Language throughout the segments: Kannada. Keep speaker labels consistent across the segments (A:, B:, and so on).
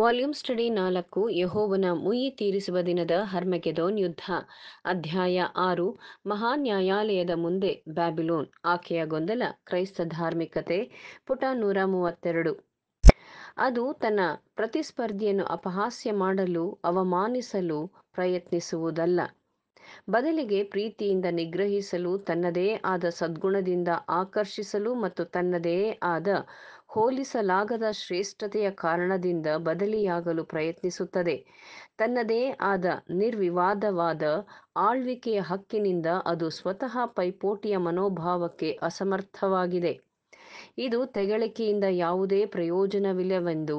A: ವಾಲ್ಯೂಮ್ ಸ್ಟಡಿ ನಾಲ್ಕು ಯಹೋವನ ಮುಯಿ ತೀರಿಸುವ ದಿನದ ಹರ್ಮಗೆದೋನ್ ಯುದ್ಧ ಅಧ್ಯಾಯ ಆರು ಮಹಾನ್ಯಾಯಾಲಯದ ಮುಂದೆ ಬ್ಯಾಬಿಲೋನ್ ಆಕೆಯ ಗೊಂದಲ ಕ್ರೈಸ್ತ ಧಾರ್ಮಿಕತೆ ಪುಟ ನೂರ ಮೂವತ್ತೆರಡು ಅದು ತನ್ನ ಪ್ರತಿಸ್ಪರ್ಧಿಯನ್ನು ಅಪಹಾಸ್ಯ ಮಾಡಲು ಅವಮಾನಿಸಲು ಪ್ರಯತ್ನಿಸುವುದಲ್ಲ ಬದಲಿಗೆ ಪ್ರೀತಿಯಿಂದ ನಿಗ್ರಹಿಸಲು ತನ್ನದೇ ಆದ ಸದ್ಗುಣದಿಂದ ಆಕರ್ಷಿಸಲು ಮತ್ತು ತನ್ನದೇ ಆದ ಹೋಲಿಸಲಾಗದ ಶ್ರೇಷ್ಠತೆಯ ಕಾರಣದಿಂದ ಬದಲಿಯಾಗಲು ಪ್ರಯತ್ನಿಸುತ್ತದೆ ತನ್ನದೇ ಆದ ನಿರ್ವಿವಾದವಾದ ಆಳ್ವಿಕೆಯ ಹಕ್ಕಿನಿಂದ ಅದು ಸ್ವತಃ ಪೈಪೋಟಿಯ ಮನೋಭಾವಕ್ಕೆ ಅಸಮರ್ಥವಾಗಿದೆ ಇದು ತೆಗಳಿಕೆಯಿಂದ ಯಾವುದೇ ಪ್ರಯೋಜನವಿಲ್ಲವೆಂದು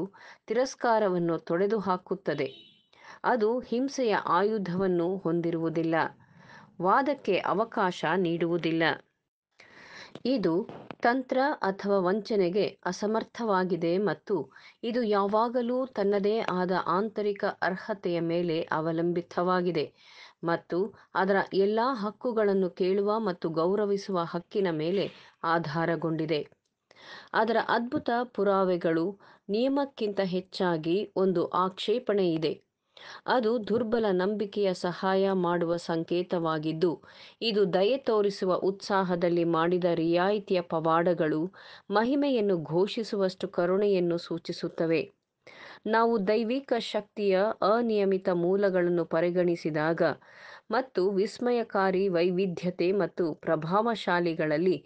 A: ತಿರಸ್ಕಾರವನ್ನು ತೊಡೆದು ಹಾಕುತ್ತದೆ ಅದು ಹಿಂಸೆಯ ಆಯುಧವನ್ನು ಹೊಂದಿರುವುದಿಲ್ಲ ವಾದಕ್ಕೆ ಅವಕಾಶ ನೀಡುವುದಿಲ್ಲ ಇದು ತಂತ್ರ ಅಥವಾ ವಂಚನೆಗೆ ಅಸಮರ್ಥವಾಗಿದೆ ಮತ್ತು ಇದು ಯಾವಾಗಲೂ ತನ್ನದೇ ಆದ ಆಂತರಿಕ ಅರ್ಹತೆಯ ಮೇಲೆ ಅವಲಂಬಿತವಾಗಿದೆ ಮತ್ತು ಅದರ ಎಲ್ಲ ಹಕ್ಕುಗಳನ್ನು ಕೇಳುವ ಮತ್ತು ಗೌರವಿಸುವ ಹಕ್ಕಿನ ಮೇಲೆ ಆಧಾರಗೊಂಡಿದೆ ಅದರ ಅದ್ಭುತ ಪುರಾವೆಗಳು ನಿಯಮಕ್ಕಿಂತ ಹೆಚ್ಚಾಗಿ ಒಂದು ಆಕ್ಷೇಪಣೆಯಿದೆ ಅದು ದುರ್ಬಲ ನಂಬಿಕೆಯ ಸಹಾಯ ಮಾಡುವ ಸಂಕೇತವಾಗಿದ್ದು ಇದು ದಯೆ ತೋರಿಸುವ ಉತ್ಸಾಹದಲ್ಲಿ ಮಾಡಿದ ರಿಯಾಯಿತಿಯ ಪವಾಡಗಳು ಮಹಿಮೆಯನ್ನು ಘೋಷಿಸುವಷ್ಟು ಕರುಣೆಯನ್ನು ಸೂಚಿಸುತ್ತವೆ ನಾವು ದೈವಿಕ ಶಕ್ತಿಯ ಅನಿಯಮಿತ ಮೂಲಗಳನ್ನು ಪರಿಗಣಿಸಿದಾಗ ಮತ್ತು ವಿಸ್ಮಯಕಾರಿ ವೈವಿಧ್ಯತೆ ಮತ್ತು ಪ್ರಭಾವಶಾಲಿಗಳಲ್ಲಿ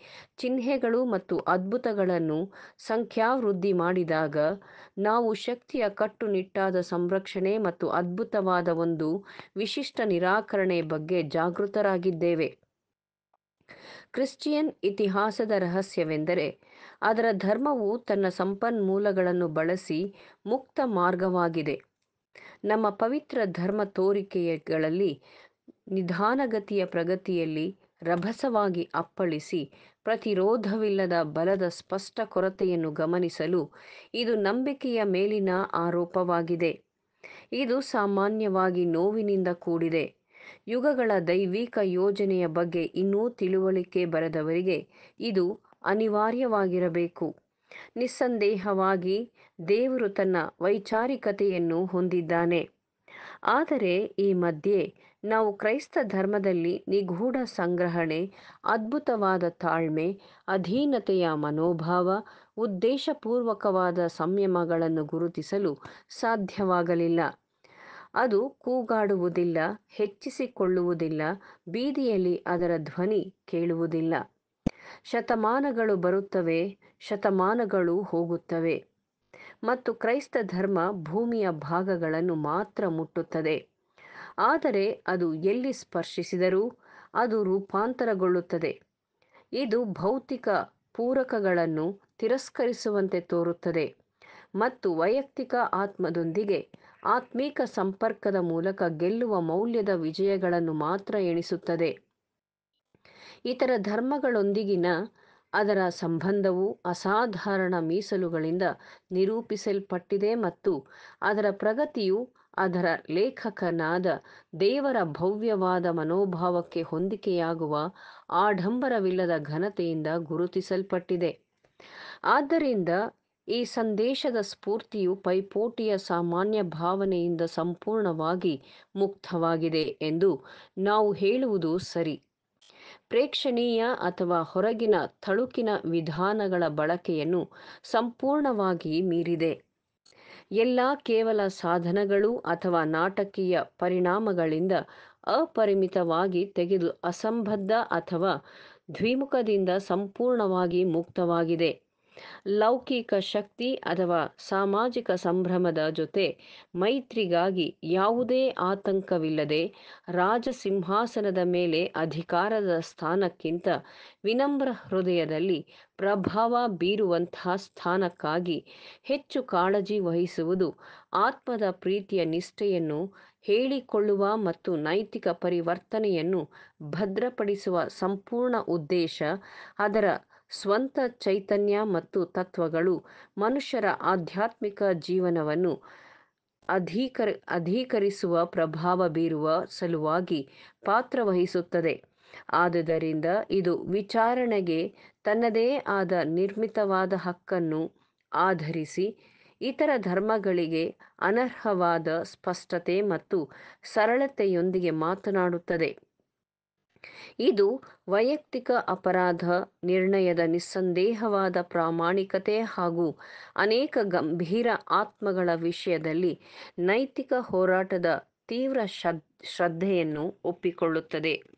A: ಚಿಹ್ನೆಗಳು ಮತ್ತು ಅದ್ಭುತಗಳನ್ನು ಸಂಖ್ಯಾವೃದ್ಧಿ ಮಾಡಿದಾಗ ನಾವು ಶಕ್ತಿಯ ಕಟ್ಟುನಿಟ್ಟಾದ ಸಂರಕ್ಷಣೆ ಮತ್ತು ಅದ್ಭುತವಾದ ಒಂದು ವಿಶಿಷ್ಟ ನಿರಾಕರಣೆ ಬಗ್ಗೆ ಜಾಗೃತರಾಗಿದ್ದೇವೆ ಕ್ರಿಶ್ಚಿಯನ್ ಇತಿಹಾಸದ ರಹಸ್ಯವೆಂದರೆ ಅದರ ಧರ್ಮವು ತನ್ನ ಸಂಪನ್ಮೂಲಗಳನ್ನು ಬಳಸಿ ಮುಕ್ತ ಮಾರ್ಗವಾಗಿದೆ ನಮ್ಮ ಪವಿತ್ರ ಧರ್ಮ ತೋರಿಕೆಗಳಲ್ಲಿ ನಿಧಾನಗತಿಯ ಪ್ರಗತಿಯಲ್ಲಿ ರಭಸವಾಗಿ ಅಪ್ಪಳಿಸಿ ಪ್ರತಿರೋಧವಿಲ್ಲದ ಬಲದ ಸ್ಪಷ್ಟ ಕೊರತೆಯನ್ನು ಗಮನಿಸಲು ಇದು ನಂಬಿಕೆಯ ಮೇಲಿನ ಆರೋಪವಾಗಿದೆ ಇದು ಸಾಮಾನ್ಯವಾಗಿ ನೋವಿನಿಂದ ಕೂಡಿದೆ ಯುಗಗಳ ದೈವಿಕ ಯೋಜನೆಯ ಬಗ್ಗೆ ಇನ್ನೂ ತಿಳುವಳಿಕೆ ಬರೆದವರಿಗೆ ಇದು ಅನಿವಾರ್ಯವಾಗಿರಬೇಕು ನಿಸ್ಸಂದೇಹವಾಗಿ ದೇವರು ತನ್ನ ವೈಚಾರಿಕತೆಯನ್ನು ಹೊಂದಿದ್ದಾನೆ ಆದರೆ ಈ ಮಧ್ಯೆ ನಾವು ಕ್ರೈಸ್ತ ಧರ್ಮದಲ್ಲಿ ನಿಗೂಢ ಸಂಗ್ರಹಣೆ ಅದ್ಭುತವಾದ ತಾಳ್ಮೆ ಅಧೀನತೆಯ ಮನೋಭಾವ ಉದ್ದೇಶಪೂರ್ವಕವಾದ ಸಂಯಮಗಳನ್ನು ಗುರುತಿಸಲು ಸಾಧ್ಯವಾಗಲಿಲ್ಲ ಅದು ಕೂಗಾಡುವುದಿಲ್ಲ ಹೆಚ್ಚಿಸಿಕೊಳ್ಳುವುದಿಲ್ಲ ಬೀದಿಯಲ್ಲಿ ಅದರ ಧ್ವನಿ ಕೇಳುವುದಿಲ್ಲ ಶತಮಾನಗಳು ಬರುತ್ತವೆ ಶತಮಾನಗಳು ಹೋಗುತ್ತವೆ ಮತ್ತು ಕ್ರೈಸ್ತ ಧರ್ಮ ಭೂಮಿಯ ಭಾಗಗಳನ್ನು ಮಾತ್ರ ಮುಟ್ಟುತ್ತದೆ ಆದರೆ ಅದು ಎಲ್ಲಿ ಸ್ಪರ್ಶಿಸಿದರೂ ಅದು ರೂಪಾಂತರಗೊಳ್ಳುತ್ತದೆ ಇದು ಭೌತಿಕ ಪೂರಕಗಳನ್ನು ತಿರಸ್ಕರಿಸುವಂತೆ ತೋರುತ್ತದೆ ಮತ್ತು ವೈಯಕ್ತಿಕ ಆತ್ಮದೊಂದಿಗೆ ಆತ್ಮೀಕ ಸಂಪರ್ಕದ ಮೂಲಕ ಗೆಲ್ಲುವ ಮೌಲ್ಯದ ವಿಜಯಗಳನ್ನು ಮಾತ್ರ ಎಣಿಸುತ್ತದೆ ಇತರ ಧರ್ಮಗಳೊಂದಿಗಿನ ಅದರ ಸಂಬಂಧವು ಅಸಾಧಾರಣ ಮೀಸಲುಗಳಿಂದ ನಿರೂಪಿಸಲ್ಪಟ್ಟಿದೆ ಮತ್ತು ಅದರ ಪ್ರಗತಿಯು ಅದರ ಲೇಖಕನಾದ ದೇವರ ಭವ್ಯವಾದ ಮನೋಭಾವಕ್ಕೆ ಹೊಂದಿಕೆಯಾಗುವ ಆಡಂಬರವಿಲ್ಲದ ಘನತೆಯಿಂದ ಗುರುತಿಸಲ್ಪಟ್ಟಿದೆ ಆದ್ದರಿಂದ ಈ ಸಂದೇಶದ ಸ್ಫೂರ್ತಿಯು ಪೈಪೋಟಿಯ ಸಾಮಾನ್ಯ ಭಾವನೆಯಿಂದ ಸಂಪೂರ್ಣವಾಗಿ ಮುಕ್ತವಾಗಿದೆ ಎಂದು ನಾವು ಹೇಳುವುದು ಸರಿ ಪ್ರೇಕ್ಷಣೀಯ ಅಥವಾ ಹೊರಗಿನ ಥಳುಕಿನ ವಿಧಾನಗಳ ಬಳಕೆಯನ್ನು ಸಂಪೂರ್ಣವಾಗಿ ಮೀರಿದೆ ಎಲ್ಲ ಕೇವಲ ಸಾಧನಗಳು ಅಥವಾ ನಾಟಕೀಯ ಪರಿಣಾಮಗಳಿಂದ ಅಪರಿಮಿತವಾಗಿ ತೆಗೆದು ಅಸಂಬದ್ಧ ಅಥವಾ ದ್ವಿಮುಖದಿಂದ ಸಂಪೂರ್ಣವಾಗಿ ಮುಕ್ತವಾಗಿದೆ ಲೌಕಿಕ ಶಕ್ತಿ ಅಥವಾ ಸಾಮಾಜಿಕ ಸಂಭ್ರಮದ ಜೊತೆ ಮೈತ್ರಿಗಾಗಿ ಯಾವುದೇ ಆತಂಕವಿಲ್ಲದೆ ರಾಜಸಿಂಹಾಸನದ ಮೇಲೆ ಅಧಿಕಾರದ ಸ್ಥಾನಕ್ಕಿಂತ ವಿನಮ್ರ ಹೃದಯದಲ್ಲಿ ಪ್ರಭಾವ ಬೀರುವಂತಹ ಸ್ಥಾನಕ್ಕಾಗಿ ಹೆಚ್ಚು ಕಾಳಜಿ ವಹಿಸುವುದು ಆತ್ಮದ ಪ್ರೀತಿಯ ನಿಷ್ಠೆಯನ್ನು ಹೇಳಿಕೊಳ್ಳುವ ಮತ್ತು ನೈತಿಕ ಪರಿವರ್ತನೆಯನ್ನು ಭದ್ರಪಡಿಸುವ ಸಂಪೂರ್ಣ ಉದ್ದೇಶ ಅದರ ಸ್ವಂತ ಚೈತನ್ಯ ಮತ್ತು ತತ್ವಗಳು ಮನುಷ್ಯರ ಆಧ್ಯಾತ್ಮಿಕ ಜೀವನವನ್ನು ಅಧಿಕರ್ ಅಧೀಕರಿಸುವ ಪ್ರಭಾವ ಬೀರುವ ಸಲುವಾಗಿ ಪಾತ್ರವಹಿಸುತ್ತದೆ ಆದುದರಿಂದ ಇದು ವಿಚಾರಣೆಗೆ ತನ್ನದೇ ಆದ ನಿರ್ಮಿತವಾದ ಹಕ್ಕನ್ನು ಆಧರಿಸಿ ಇತರ ಧರ್ಮಗಳಿಗೆ ಅನರ್ಹವಾದ ಸ್ಪಷ್ಟತೆ ಮತ್ತು ಸರಳತೆಯೊಂದಿಗೆ ಮಾತನಾಡುತ್ತದೆ ಇದು ವೈಯಕ್ತಿಕ ಅಪರಾಧ ನಿರ್ಣಯದ ನಿಸ್ಸಂದೇಹವಾದ ಪ್ರಾಮಾಣಿಕತೆ ಹಾಗೂ ಅನೇಕ ಗಂಭೀರ ಆತ್ಮಗಳ ವಿಷಯದಲ್ಲಿ ನೈತಿಕ ಹೋರಾಟದ ತೀವ್ರ ಶ್ರದ್ಧೆಯನ್ನು ಒಪ್ಪಿಕೊಳ್ಳುತ್ತದೆ